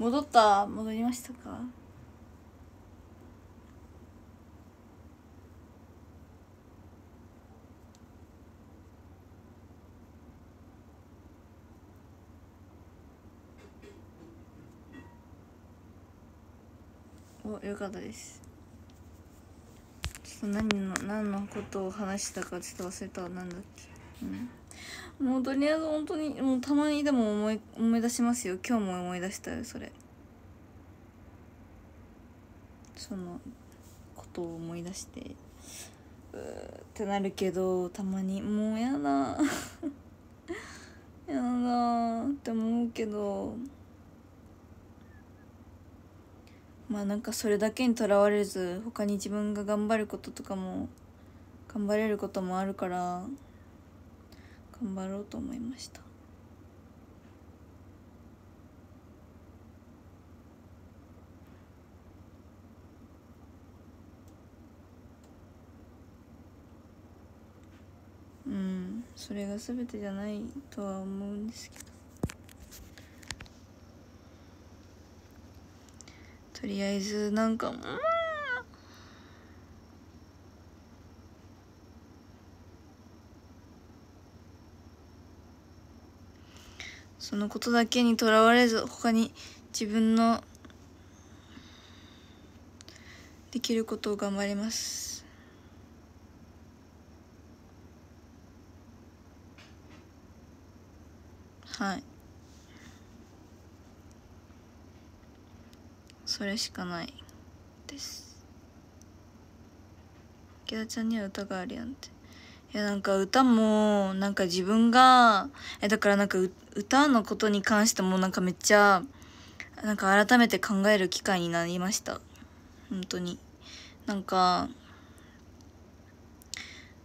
戻った戻りましたかおよかったですちょっと何の何のことを話したかちょっと忘れた何だっけうんもうとりあえず本当にもうたまにでも思い思い出しますよ今日も思い出したよそれそのことを思い出してうーってなるけどたまにもうやだ やだって思うけどまあなんかそれだけにとらわれず他に自分が頑張ることとかも頑張れることもあるから頑張ろうと思いましたうんそれが全てじゃないとは思うんですけどとりあえずなんかうんそのことだけにとらわれず他に自分のできることを頑張りますはいそれしかないです池田ちゃんには歌があるやんっていやなんか歌もなんか自分がえだからなんか歌のことに関してもなんかめっちゃなんか改めて考える機会になりました本当になんか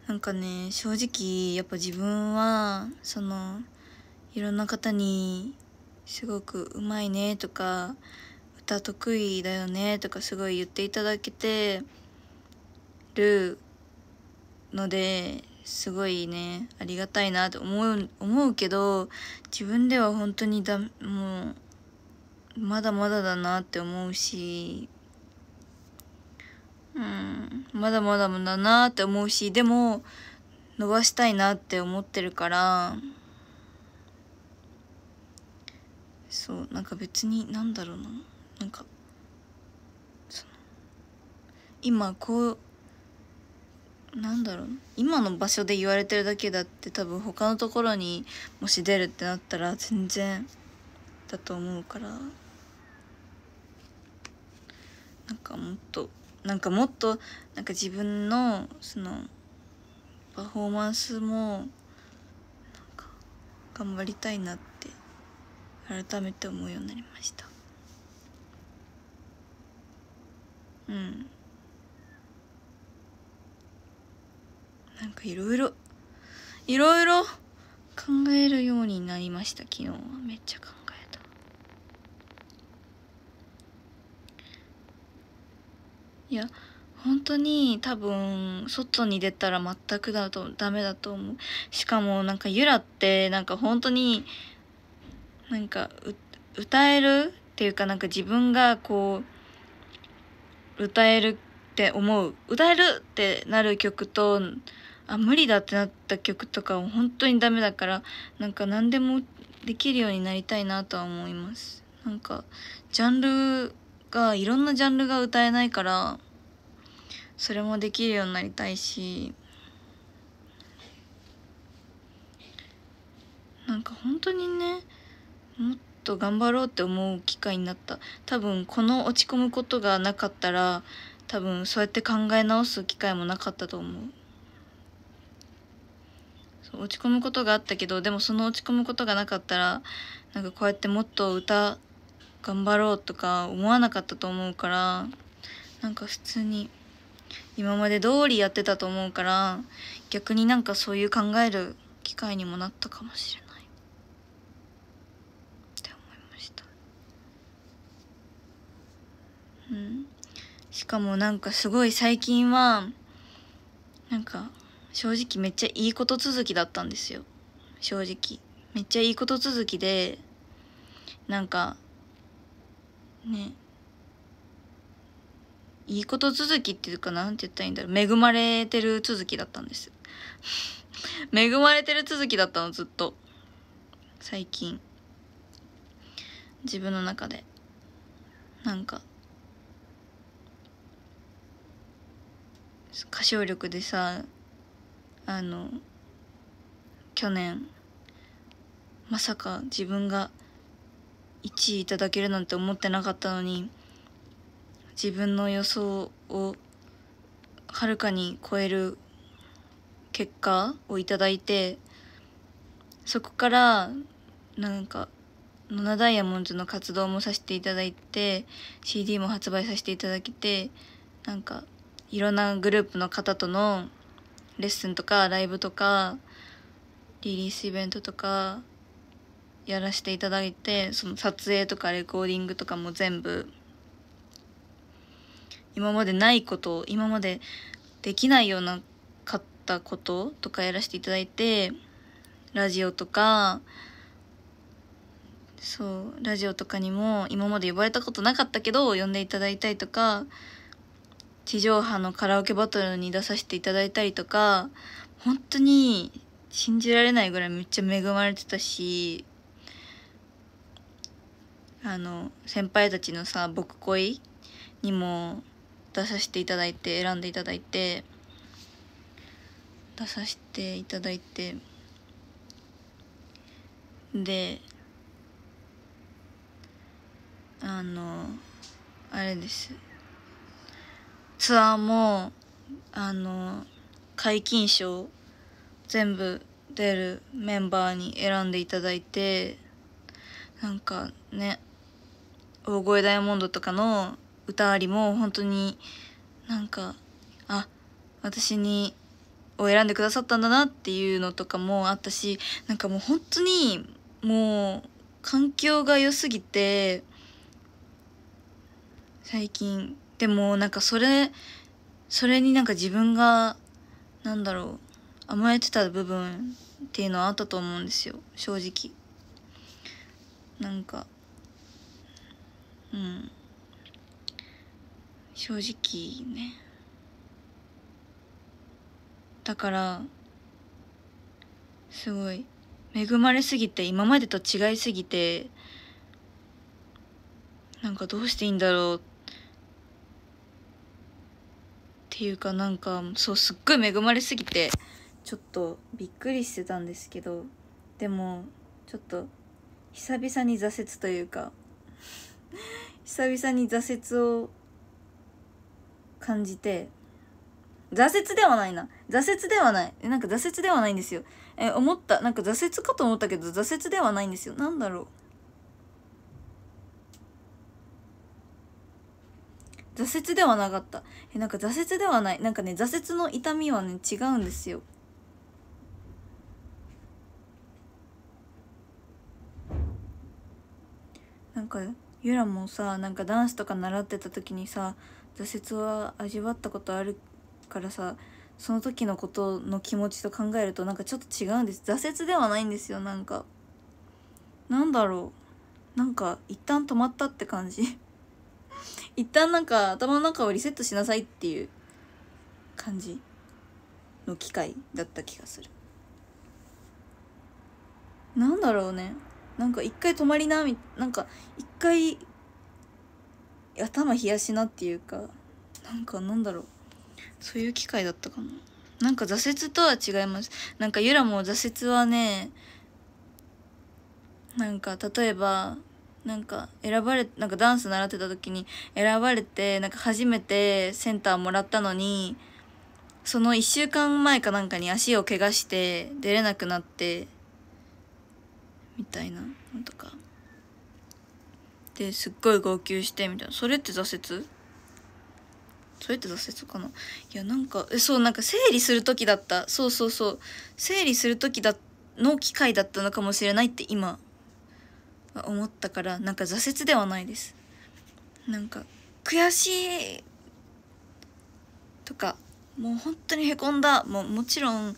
なんかね正直やっぱ自分はそのいろんな方にすごくうまいねとか歌得意だよねとかすごい言っていただけてるのですごいねありがたいなと思う思うけど自分では本当にだもうまだまだだなって思うしうんまだまだだなって思うしでも伸ばしたいなって思ってるからそうなんか別になんだろうななんか今こうなんだろう今の場所で言われてるだけだって多分他のところにもし出るってなったら全然だと思うからなんかもっとなんかもっとなんか自分のそのパフォーマンスも頑張りたいなって改めて思うようになりましたうんなんかいろいろいろいろ考えるようになりました昨日はめっちゃ考えたいや本当に多分外に出たら全くだとダメだと思うしかもなんかゆらってなんか本当になんか歌えるっていうかなんか自分がこう歌えるって思う歌えるってなる曲とあ無理だってなった曲とかは本当にダメだからなんか何でもできるようになりたいなとは思いますなんかジャンルがいろんなジャンルが歌えないからそれもできるようになりたいしなんか本当にねもっと頑張ろうって思う機会になった多分この落ち込むことがなかったら多分そうやって考え直す機会もなかったと思う落ち込むことがあったけどでもその落ち込むことがなかったらなんかこうやってもっと歌頑張ろうとか思わなかったと思うからなんか普通に今まで通りやってたと思うから逆になんかそういう考える機会にもなったかもしれないって思いましたうんしかもなんかすごい最近はなんか正直めっちゃいいこと続きだったんですよ正直めっちゃいいこと続きでなんかねいいこと続きっていうかなんて言ったらいいんだろう恵まれてる続きだったんです 恵まれてる続きだったのずっと最近自分の中でなんか歌唱力でさあの去年まさか自分が1位いただけるなんて思ってなかったのに自分の予想をはるかに超える結果をいただいてそこからなんかナダイヤモンドの活動もさせていただいて CD も発売させていただけてなんかいろんなグループの方とのレッスンとかライブとかリリースイベントとかやらせていただいてその撮影とかレコーディングとかも全部今までないこと今までできないようなかったこととかやらせていただいてラジオとかそうラジオとかにも今まで呼ばれたことなかったけど呼んでいただいたりとか地上波のカラオケバトルに出させていただいたりとか本当に信じられないぐらいめっちゃ恵まれてたしあの先輩たちのさ「僕恋」にも出させていただいて選んでいただいて出させていただいてであのあれですツアーもあの皆勤賞全部出るメンバーに選んでいただいてなんかね大声ダイヤモンドとかの歌ありも本当になんかあ私にを選んでくださったんだなっていうのとかもあったしなんかもう本当にもう環境が良すぎて最近でもなんかそれそれになんか自分がなんだろう甘えてた部分っていうのはあったと思うんですよ正直なんかうん正直ねだからすごい恵まれすぎて今までと違いすぎてなんかどうしていいんだろうってていうかなんかそうすっごい恵まれすぎてちょっとびっくりしてたんですけどでもちょっと久々に挫折というか久々に挫折を感じて挫折ではないな挫折ではないなんか挫折ではないんですよえ思ったなんか挫折かと思ったけど挫折ではないんですよなんだろう挫折ではなかったえなんか挫折ではないなんかね挫折の痛みはね違うんですよなんかゆらもさなんかダンスとか習ってた時にさ挫折は味わったことあるからさその時のことの気持ちと考えるとなんかちょっと違うんです挫折ではないんですよなんかなんだろうなんか一旦止まったって感じ一旦なんか頭の中をリセットしなさいっていう感じの機会だった気がするなんだろうねなんか一回止まりなみなんか一回頭冷やしなっていうかなんかなんだろうそういう機会だったかななんか挫折とは違いますなんかゆらも挫折はねなんか例えばなんか選ばれなんかダンス習ってた時に選ばれてなんか初めてセンターもらったのにその1週間前かなんかに足を怪我して出れなくなってみたいなのとかですっごい号泣してみたいなそれって挫折それって挫折かないやなんかえそうなんか整理する時だったそうそうそう整理する時だの機会だったのかもしれないって今思ったからなんか挫折ではないですなんか悔しいとかもう本当にへこんだももちろん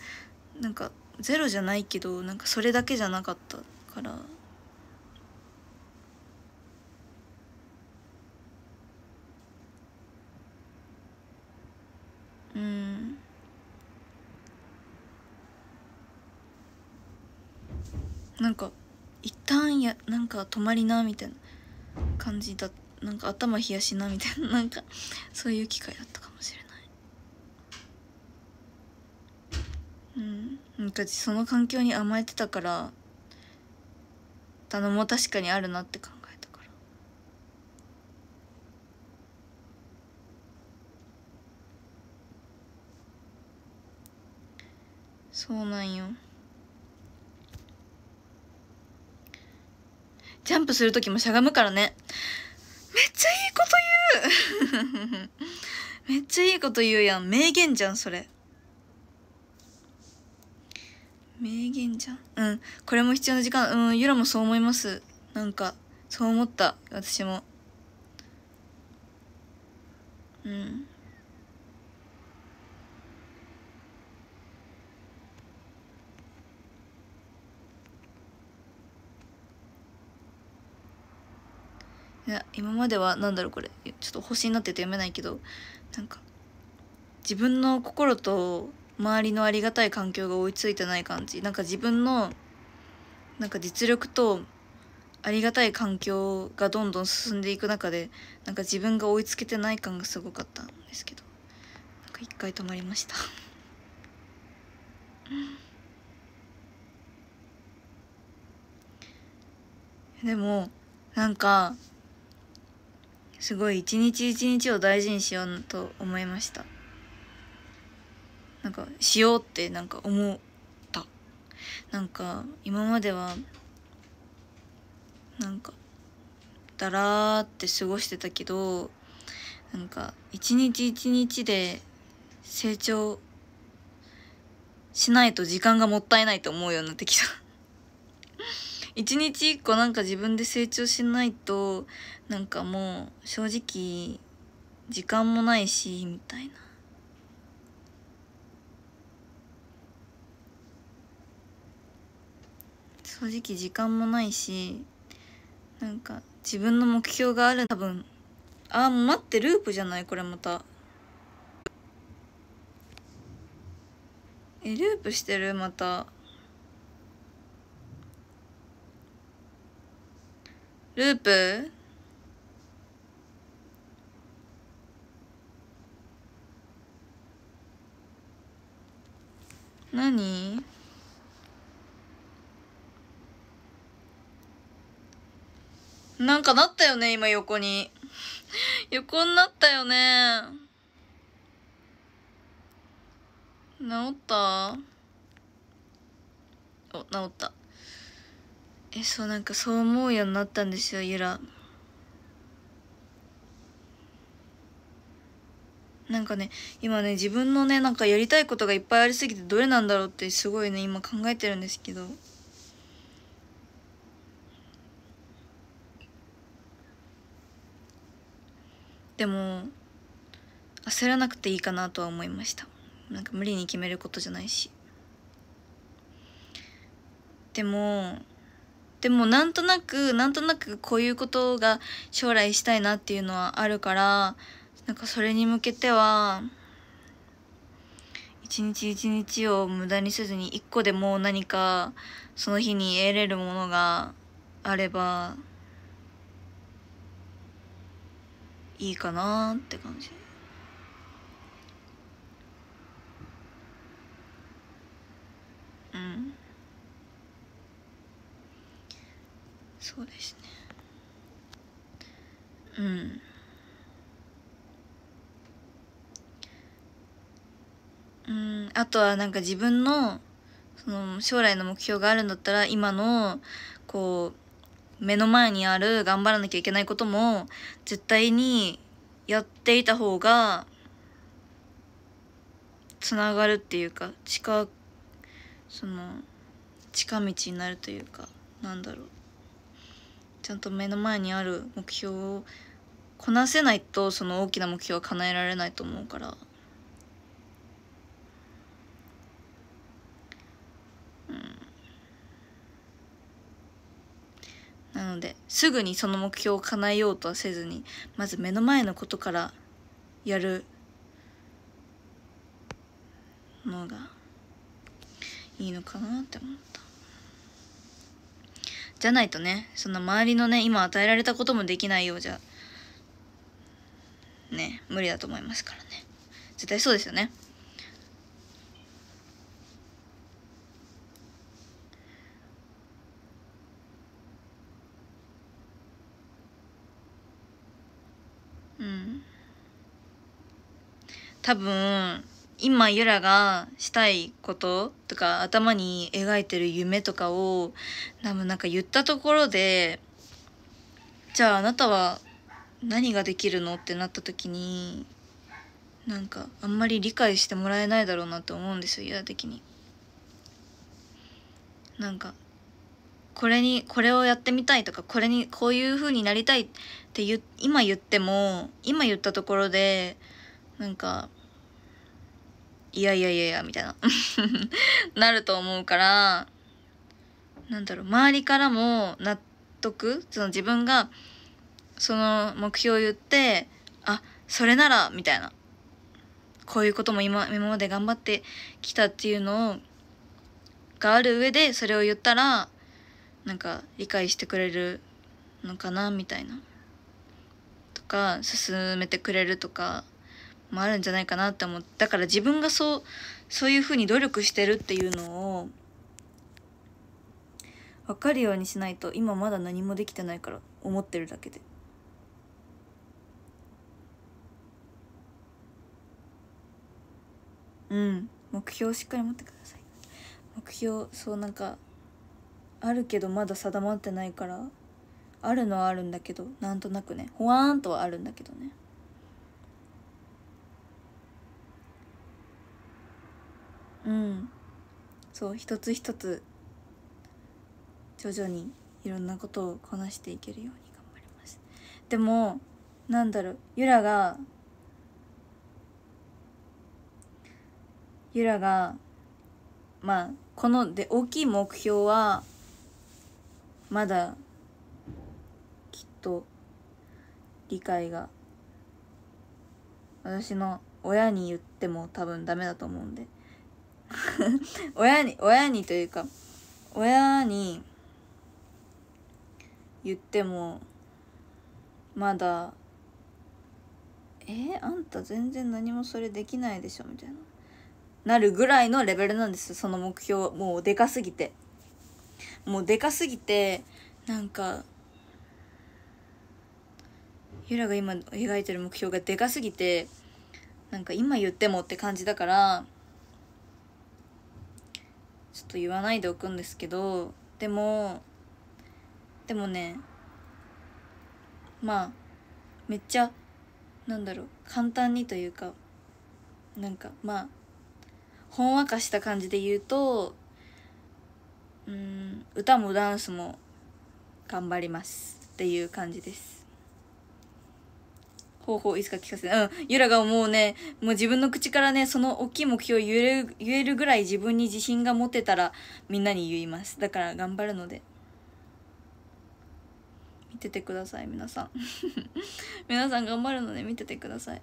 なんかゼロじゃないけどなんかそれだけじゃなかったからうんなんか一旦やなんか止まりなみたいな感じだなんか頭冷やしなみたいななんかそういう機会だったかもしれないうんなんかその環境に甘えてたからたのも確かにあるなって考えたからそうなんよジャンプするときもしゃがむからね。めっちゃいいこと言うめっちゃいいこと言うやん。名言じゃん、それ。名言じゃん。うん。これも必要な時間。うん、ゆらもそう思います。なんか、そう思った。私も。うん。いや今までは何だろうこれちょっと星になってて読めないけどなんか自分の心と周りのありがたい環境が追いついてない感じなんか自分のなんか実力とありがたい環境がどんどん進んでいく中でなんか自分が追いつけてない感がすごかったんですけどなんか一回止まりました でもなんかすごい一日一日を大事にしようと思いましたなんかしようってなんか思ったなんか今まではなんかだらーって過ごしてたけどなんか一日一日で成長しないと時間がもったいないと思うようになってきた一日一個なんか自分で成長しないとなんかもう正直時間もないしみたいな。正直時間もないしなんか自分の目標がある多分あー待ってループじゃないこれまたえループしてるまたループ何なんかなったよね今横に 横になったよね治ったお治ったえそうなんかそう思うようになったんですよゆらなんかね今ね自分のねなんかやりたいことがいっぱいありすぎてどれなんだろうってすごいね今考えてるんですけどでも焦らなくていいかなとは思いましたなんか無理に決めることじゃないしでもでもなんとなくなんとなくこういうことが将来したいなっていうのはあるからなんかそれに向けては一日一日を無駄にせずに一個でも何かその日に得れるものがあればいいかなって感じ。うんそうですねうんうんあとはなんか自分のその将来の目標があるんだったら今のこう目の前にある頑張らなきゃいけないことも絶対にやっていた方がつながるっていうか近その近道になるというかなんだろうちゃんと目の前にある目標をこなせないとその大きな目標は叶えられないと思うからうんなのですぐにその目標を叶えようとはせずにまず目の前のことからやるのがいいのかなって思う。じゃないとねその周りのね今与えられたこともできないようじゃね無理だと思いますからね絶対そうですよねうん多分今ユラがしたいこととか頭に描いてる夢とかを多分なんか言ったところでじゃああなたは何ができるのってなった時になんかあんまり理解してもらえないだろうなって思うんですよユラ的に。なんかこれにこれをやってみたいとかこれにこういう風になりたいって言今言っても今言ったところでなんかいやいやいやいや、みたいな なると思うから、なんだろう、周りからも納得その自分が、その目標を言って、あ、それなら、みたいな。こういうことも今、今まで頑張ってきたっていうのを、がある上で、それを言ったら、なんか理解してくれるのかな、みたいな。とか、進めてくれるとか。もあるんじゃないかなって思ってだから自分がそうそういうふうに努力してるっていうのを分かるようにしないと今まだ何もできてないから思ってるだけで。うん目標をしっかり持ってください目標そうなんかあるけどまだ定まってないからあるのはあるんだけどなんとなくねほわーんとはあるんだけどねうんそう一つ一つ徐々にいろんなことをこなしていけるように頑張りますでもなんだろうゆらがゆらがまあこので大きい目標はまだきっと理解が私の親に言っても多分ダメだと思うんで親に親にというか親に言ってもまだ「えー、あんた全然何もそれできないでしょ」みたいななるぐらいのレベルなんですその目標もうでかすぎてもうでかすぎてなんかゆらが今描いてる目標がでかすぎてなんか今言ってもって感じだからちょっと言わないでおくんですけどでもでもねまあめっちゃなんだろう簡単にというかなんかまあほんわかした感じで言うとうん歌もダンスも頑張りますっていう感じです方法いつか聞かせて。うん。ゆらがもうね、もう自分の口からね、その大きい目標を言える、言えるぐらい自分に自信が持てたらみんなに言います。だから頑張るので。見ててください、皆さん。皆さん頑張るので見ててください。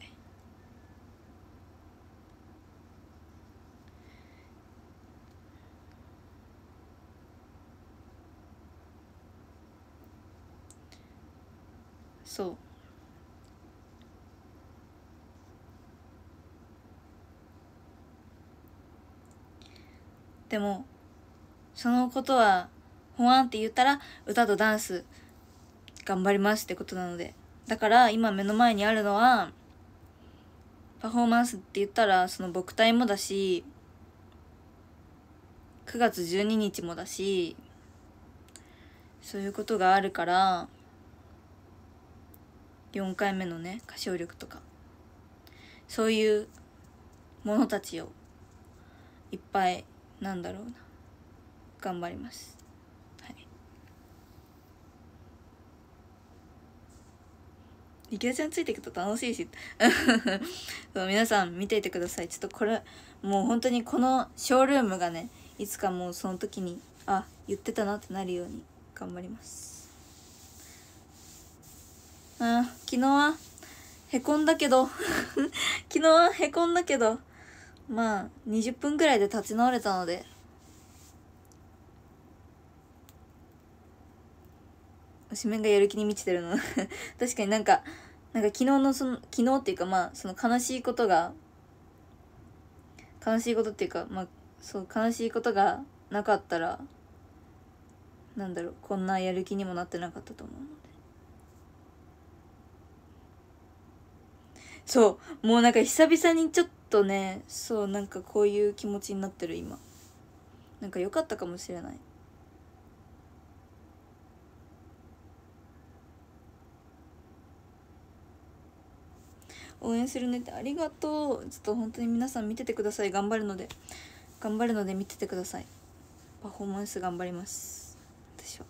そう。でもそのことはほわんって言ったら歌とダンス頑張りますってことなのでだから今目の前にあるのはパフォーマンスって言ったらその僕体もだし9月12日もだしそういうことがあるから4回目のね歌唱力とかそういうものたちをいっぱいなんだろうな頑張ります、はい、池田ちゃんついていくと楽しいし 皆さん見ていてくださいちょっとこれもう本当にこのショールームがねいつかもうその時にあ言ってたなってなるように頑張りますあ昨日はへこんだけど 昨日はへこんだけどまあ20分くらいで立ち直れたので紙面がやる気に満ちてるの 確かになんかなんか昨日のその昨日っていうかまあその悲しいことが悲しいことっていうかまあそう悲しいことがなかったらなんだろうこんなやる気にもなってなかったと思うのでそうもうなんか久々にちょっととねそうなんかこういう気持ちになってる今なんか良かったかもしれない応援するねってありがとうちょっと本当に皆さん見ててください頑張るので頑張るので見ててくださいパフォーマンス頑張ります私は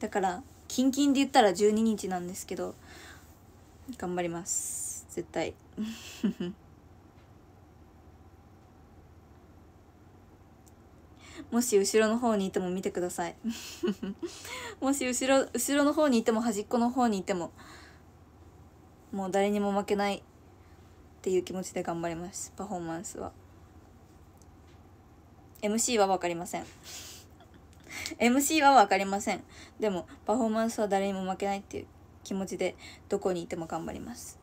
だからキンキンで言ったら12日なんですけど頑張ります絶対 もし後ろの方にいても見てください もし後ろ後ろの方にいても端っこの方にいてももう誰にも負けないっていう気持ちで頑張りますパフォーマンスは MC は分かりません MC は分かりませんでもパフォーマンスは誰にも負けないっていう気持ちでどこにいても頑張ります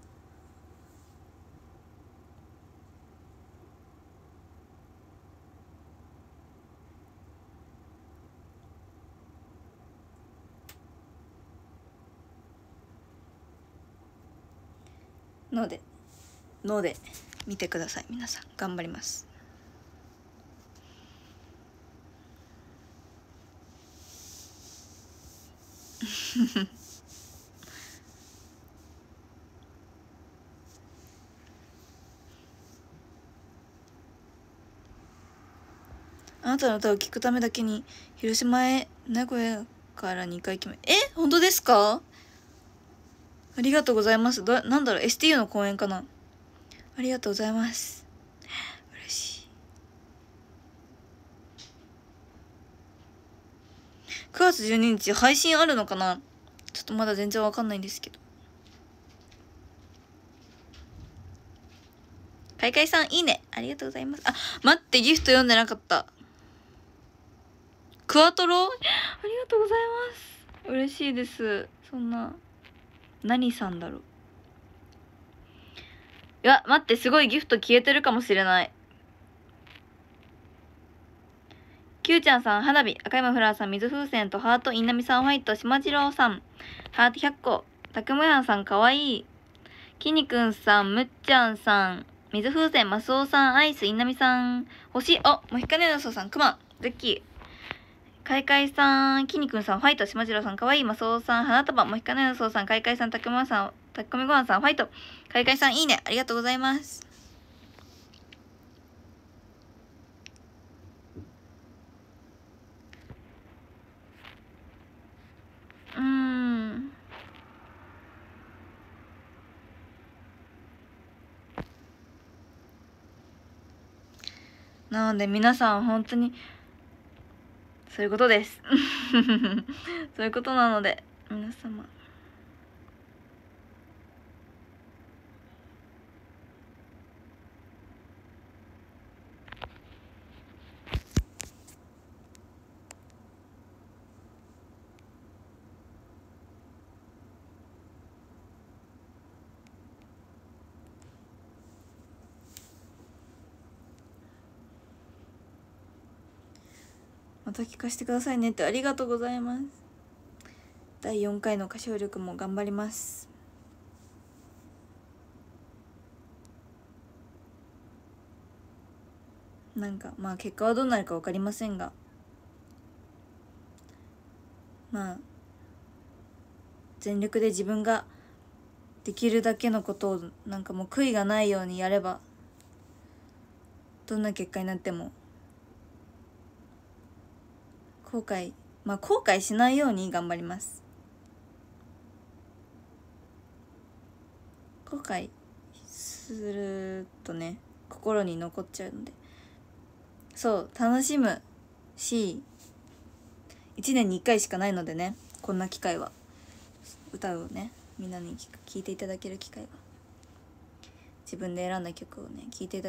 のでので見てください皆さん頑張ります あなたの歌を聴くためだけに広島へ名古屋から2回決めえ本当ですかありがとうございますどなんだろう STU の公演かなありがとうございます9月12日配信あるのかなちょっとまだ全然わかんないんですけど。かいかいさん、いいね。ありがとうございます。あ、待って、ギフト読んでなかった。クワトロありがとうございます。嬉しいです。そんな、何さんだろう。いや、待って、すごいギフト消えてるかもしれない。きゅうちゃんさん、花火、赤山フラーさん、水風船とハート、稲見さん、ファイト、しまじろうさん、ハート100個、たくむやんさん、かわいい、きにくんさん、むっちゃんさん、水風船、マスオさん、アイス、稲見さん、星、お、もひかねのソさん、くま、ズッキー、かいかいさん、きにくんさん、ファイト、しまじろうさん、かわいい、マスオさん、花束、ひかねのそうさん、かいかいさん、たくまやさん、たくみごはんさん、ファイト、かいかいさん、いいね、ありがとうございます。なので皆さん本当に、そういうことです。そういうことなので、皆様。た聞かせてくださいねってありがとうございます第4回の歌唱力も頑張りますなんかまあ結果はどうなるか分かりませんがまあ全力で自分ができるだけのことをなんかもう悔いがないようにやればどんな結果になっても後悔まあ後悔しないように頑張ります後悔するとね心に残っちゃうのでそう楽しむし1年に1回しかないのでねこんな機会は歌をねみんなに聴いていただける機会は自分で選んだ曲をね聴いて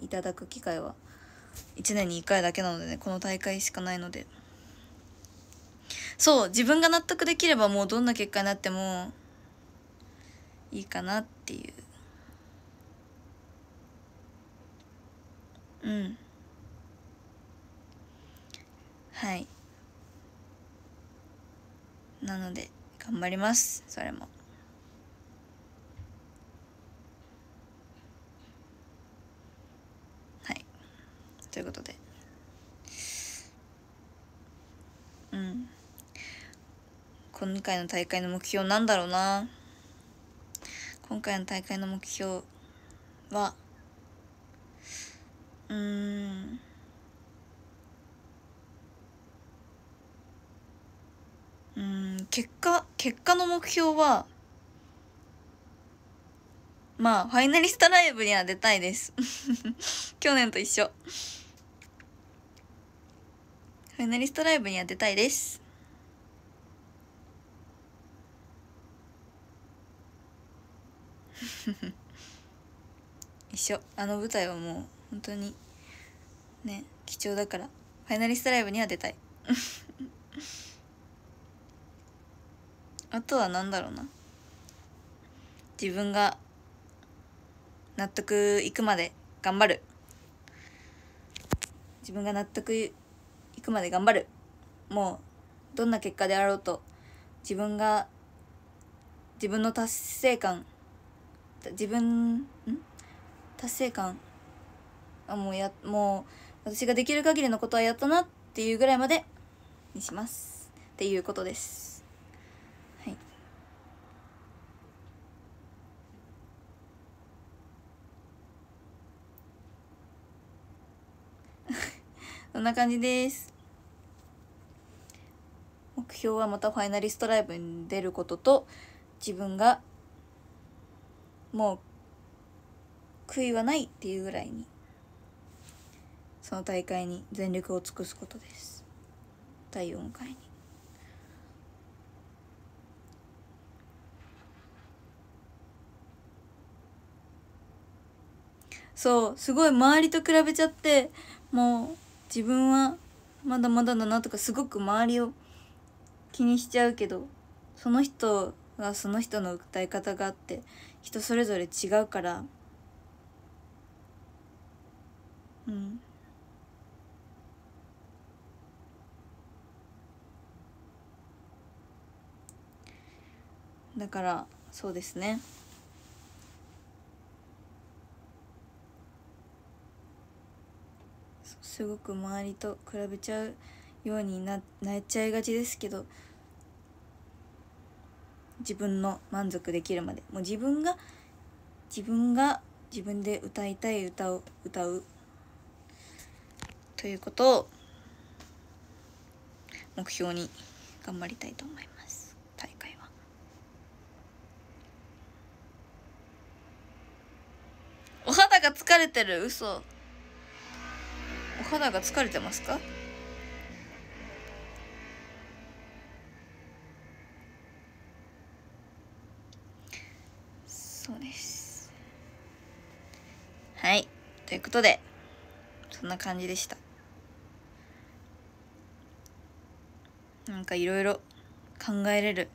いただく機会は1年に1回だけなのでねこの大会しかないので。そう自分が納得できればもうどんな結果になってもいいかなっていううんはいなので頑張りますそれも。はいということでうん。今回の大会の目標なんだろうな今回の大会の目標はうんうん結果結果の目標はまあファイナリストライブには出たいです 去年と一緒ファイナリストライブには出たいです 一緒あの舞台はもう本当にね貴重だからファイナリストライブには出たい あとは何だろうな自分が納得いくまで頑張る自分が納得いくまで頑張るもうどんな結果であろうと自分が自分の達成感自分ん達成感あもうやもう私ができる限りのことはやったなっていうぐらいまでにしますっていうことですはいそ んな感じです目標はまたファイナリストライブに出ることと自分がもう悔いはないっていうぐらいにその大会に全力を尽くすことです第4回にそうすごい周りと比べちゃってもう自分はまだまだだなとかすごく周りを気にしちゃうけどその人がその人の歌い方があって人それぞれ違うからうんだからそうですねすごく周りと比べちゃうようにななっちゃいがちですけど自分の満足できるまでもう自分が自分が自分で歌いたい歌を歌うということを目標に頑張りたいと思います大会は。お肌が疲れてる嘘お肌が疲れてますかはい。ということで、そんな感じでした。なんかいろいろ考えれる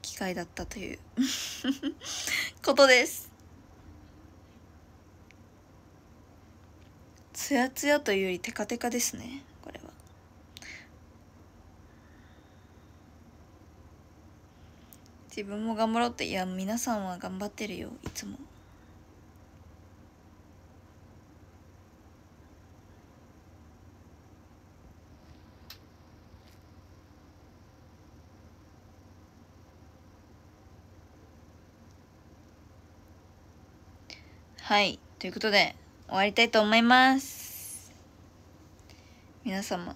機会だったという ことです。つやつやというよりテカテカですね、これは。自分も頑張ろうって、いや、皆さんは頑張ってるよ、いつも。はい。ということで、終わりたいと思います。皆様。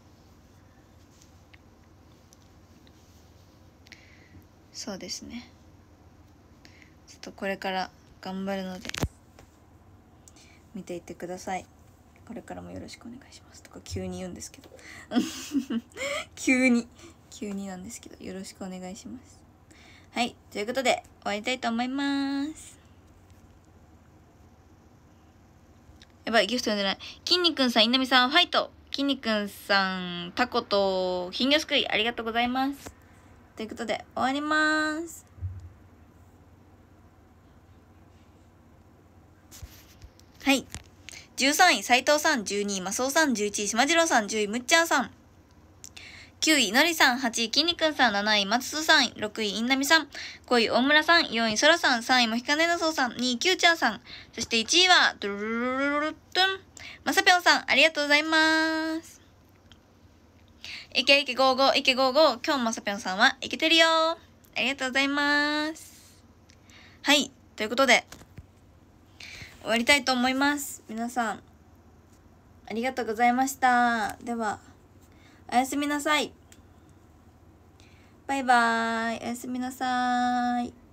そうですね。ちょっとこれから頑張るので、見ていってください。これからもよろしくお願いしますとか急に言うんですけど 急に急になんですけどよろしくお願いしますはいということで終わりたいと思いますやばい、ギフト読んでない。きんにくんさん、いなみさん、ファイトきんにくんさん、タコと、金魚すくい、ありがとうございます。ということで、終わります。はい。13位、斎藤さん、12位、マスオさん、11位、島次郎さん、10位、むっちゃんさん。9位、のりさん、8位、きんにんさん、7位、松須さん、6位、いんなみさん、5位、大村さん、4位、そらさん、3位、もひかねなそうさん、2位、きゅうちゃんさん、そして1位は、ドゥルルルルルトゥン、まさぴょんさん、ありがとうございます。いけいけ55、いけ55、今日まさぴょんさんは、いけてるよありがとうございます。はい、ということで、終わりたいと思います。皆さん、ありがとうございました。では、おやすみなさいバイバーイおやすみなさい